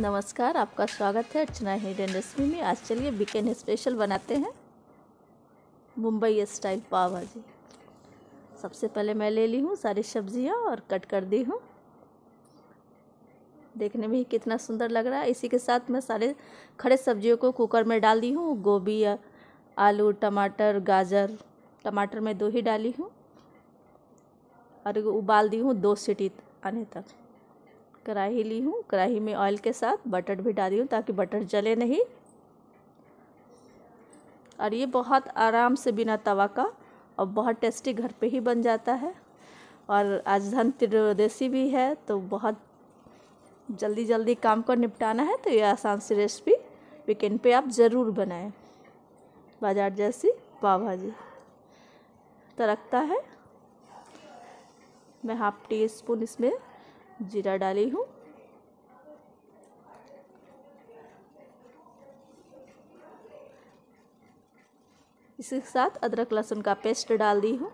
नमस्कार आपका स्वागत है अर्चना हिडन रेसिपी में आज चलिए वीकेंड स्पेशल बनाते हैं मुंबई स्टाइल पाव भाजी सबसे पहले मैं ले ली हूँ सारी सब्जियाँ और कट कर दी हूँ देखने में ही कितना सुंदर लग रहा है इसी के साथ मैं सारे खड़े सब्जियों को कुकर में डाल दी हूँ गोभी आलू टमाटर गाजर टमाटर में दो ही डाली हूँ और उबाल दी हूँ दो सीटी आने तक कढ़ाई ली हूँ कढ़ाई में ऑयल के साथ बटर भी डाली हूँ ताकि बटर जले नहीं और ये बहुत आराम से बिना तवा का और बहुत टेस्टी घर पे ही बन जाता है और आज धन त्रयोदशी भी है तो बहुत जल्दी जल्दी काम को निपटाना है तो ये आसान सी रेसिपी वीकेंड पे आप ज़रूर बनाएं बाजार जैसी पाव भाजी तो रखता है मैं हाफ टी स्पून इसमें जीरा डाली हूँ इसके साथ अदरक लहसुन का पेस्ट डाल दी हूँ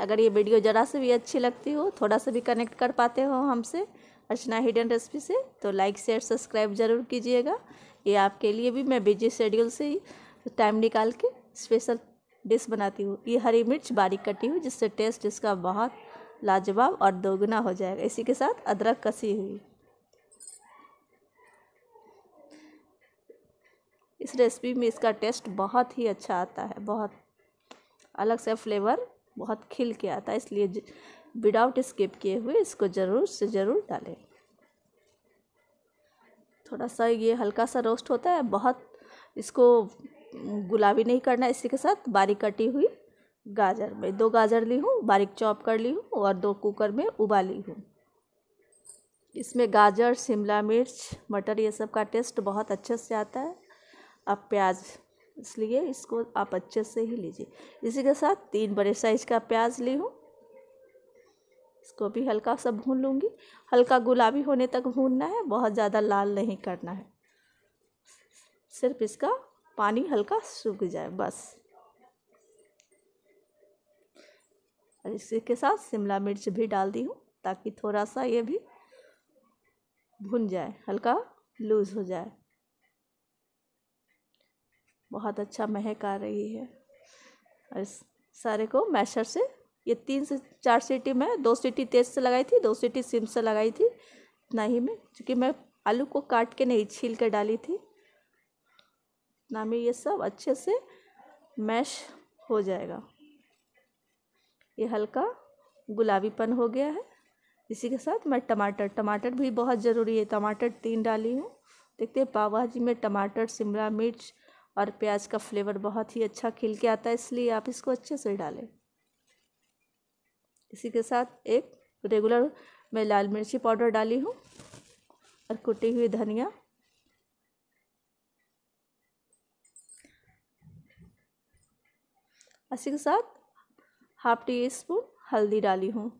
अगर ये वीडियो ज़रा से भी अच्छी लगती हो थोड़ा सा भी कनेक्ट कर पाते हो हमसे अर्चना हिडन रेसिपी से तो लाइक शेयर सब्सक्राइब ज़रूर कीजिएगा ये आपके लिए भी मैं बिजी शेड्यूल से ही टाइम निकाल के स्पेशल डिश बनाती हूँ ये हरी मिर्च बारीक कटी हुई जिससे टेस्ट इसका बहुत लाजवाब और दोगुना हो जाएगा इसी के साथ अदरक कसी हुई इस रेसिपी में इसका टेस्ट बहुत ही अच्छा आता है बहुत अलग से फ्लेवर बहुत खिल के आता है इसलिए विदाउट स्किप किए हुए इसको ज़रूर से ज़रूर डालें थोड़ा सा ये हल्का सा रोस्ट होता है बहुत इसको गुलाबी नहीं करना इसी के साथ बारीक कटी हुई गाजर में दो गाजर ली हूँ बारीक चॉप कर ली हूँ और दो कुकर में उबाली हूँ इसमें गाजर शिमला मिर्च मटर ये सब का टेस्ट बहुत अच्छे से आता है अब प्याज इसलिए इसको आप अच्छे से ही लीजिए इसी के साथ तीन बड़े साइज का प्याज ली हूँ इसको भी हल्का सा भून लूँगी हल्का गुलाबी होने तक भूनना है बहुत ज़्यादा लाल नहीं करना है सिर्फ इसका पानी हल्का सूख जाए बस और इसी के साथ शिमला मिर्च भी डाल दी हूँ ताकि थोड़ा सा ये भी भुन जाए हल्का लूज़ हो जाए बहुत अच्छा महक आ रही है और इस सारे को मैशर से ये तीन से चार सीटी मैं दो सीटी तेज से लगाई थी दो सीटी सिम से लगाई थी इतना ही में क्योंकि मैं आलू को काट के नहीं छील कर डाली थी इतना में ये सब अच्छे से मैश हो जाएगा ये हल्का गुलाबीपन हो गया है इसी के साथ मैं टमाटर टमाटर भी बहुत ज़रूरी है टमाटर तीन डाली हूँ देखते हैं पाव भाजी में टमाटर शिमला मिर्च और प्याज का फ्लेवर बहुत ही अच्छा खिल के आता है इसलिए आप इसको अच्छे से डालें इसी के साथ एक रेगुलर मैं लाल मिर्ची पाउडर डाली हूँ और कुटी हुई धनिया इसी के साथ हाफ टी स्पून हल्दी डाली हूँ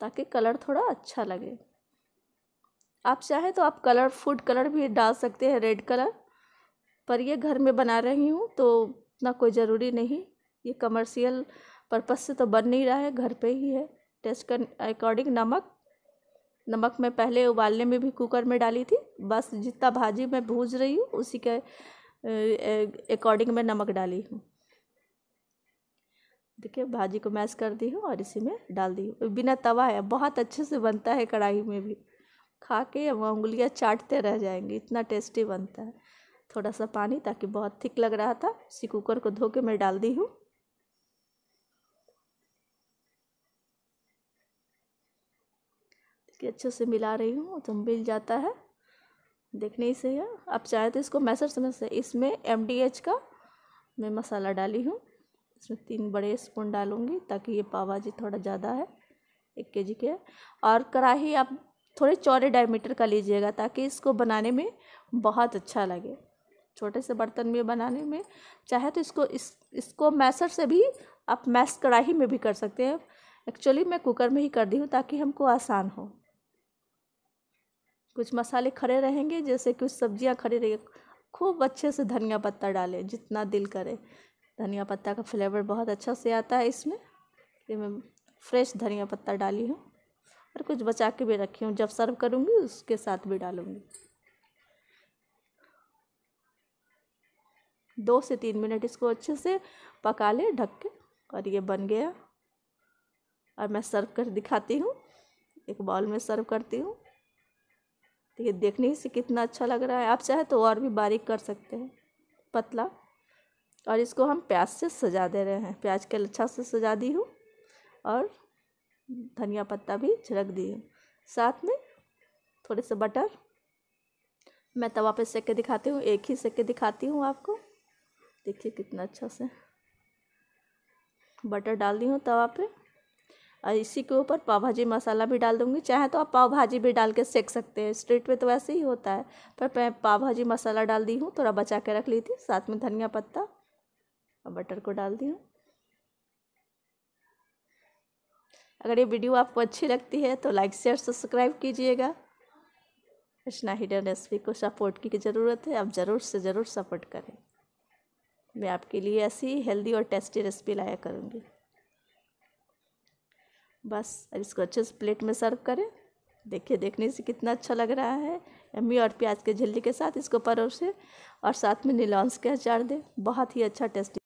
ताकि कलर थोड़ा अच्छा लगे आप चाहें तो आप कलर फूड कलर भी डाल सकते हैं रेड कलर पर ये घर में बना रही हूँ तो ना कोई ज़रूरी नहीं ये कमर्शियल पर्पज़ से तो बन नहीं रहा है घर पे ही है टेस्ट कर अकॉर्डिंग नमक नमक मैं पहले उबालने में भी कुकर में डाली थी बस जितना भाजी मैं भूज रही हूँ उसी के अकॉर्डिंग मैं नमक डाली हूँ देखिए भाजी को मैश कर दी हूँ और इसी में डाल दी हूँ बिना तवा है बहुत अच्छे से बनता है कढ़ाई में भी खा के हम उंगलियाँ चाटते रह जाएंगे इतना टेस्टी बनता है थोड़ा सा पानी ताकि बहुत थिक लग रहा था इसी कुकर को धो के मैं डाल दी हूँ देखिए अच्छे से मिला रही हूँ तो मिल जाता है देखने ही से है आप चाहे तो इसको मैसर समझ से इसमें एम का मैं मसाला डाली हूँ इसमें तीन बड़े स्पून डालूँगी ताकि ये पाव भाजी थोड़ा ज़्यादा है एक के जी के और कढ़ाई आप थोड़े चौड़े डायमीटर का लीजिएगा ताकि इसको बनाने में बहुत अच्छा लगे छोटे से बर्तन में बनाने में चाहे तो इसको इस इसको मैसर से भी आप मैस कढ़ाई में भी कर सकते हैं एक्चुअली मैं कुकर में ही कर दी हूँ ताकि हमको आसान हो कुछ मसाले खड़े रहेंगे जैसे कुछ सब्जियाँ खड़ी रहेंगे खूब अच्छे से धनिया पत्ता डालें जितना दिल करे धनिया पत्ता का फ्लेवर बहुत अच्छा से आता है इसमें इसलिए मैं फ्रेश धनिया पत्ता डाली हूँ और कुछ बचा के भी रखी हूँ जब सर्व करूँगी उसके साथ भी डालूँगी दो से तीन मिनट इसको अच्छे से पका ले ढक के और ये बन गया और मैं सर्व कर दिखाती हूँ एक बाउल में सर्व करती हूँ तो ये देखने से कितना अच्छा लग रहा है आप चाहे तो और भी बारीक कर सकते हैं पतला और इसको हम प्याज से सजा दे रहे हैं प्याज के लच्छा से सजा दी हूँ और धनिया पत्ता भी छिड़क दी हूँ साथ में थोड़े से बटर मैं तवा पे सेक के दिखाती हूँ एक ही सेक के दिखाती हूँ आपको देखिए कितना अच्छा से बटर डाल दी हूँ तवा पे और इसी के ऊपर पाव भाजी मसाला भी डाल दूँगी चाहे तो आप पाव भाजी भी डाल के सेक सकते हैं स्ट्रीट पे तो वैसे ही होता है पर मैं पाव भाजी मसाला डाल दी हूँ थोड़ा बचा के रख ली थी साथ में धनिया पत्ता और बटर को डाल दी हूँ अगर ये वीडियो आपको अच्छी लगती है तो लाइक शेयर सब्सक्राइब कीजिएगा कृष्णा हिडन रेसिपी को सपोर्ट की ज़रूरत है आप ज़रूर से ज़रूर सपोर्ट करें मैं आपके लिए ऐसी हेल्दी और टेस्टी रेसिपी लाया करूँगी बस अब इसको अच्छे से प्लेट में सर्व करें देखिए देखने से कितना अच्छा लग रहा है अम्मी और प्याज के झिल्ली के साथ इसको परोसें और साथ में नीलॉन्स के अचार दें बहुत ही अच्छा टेस्टी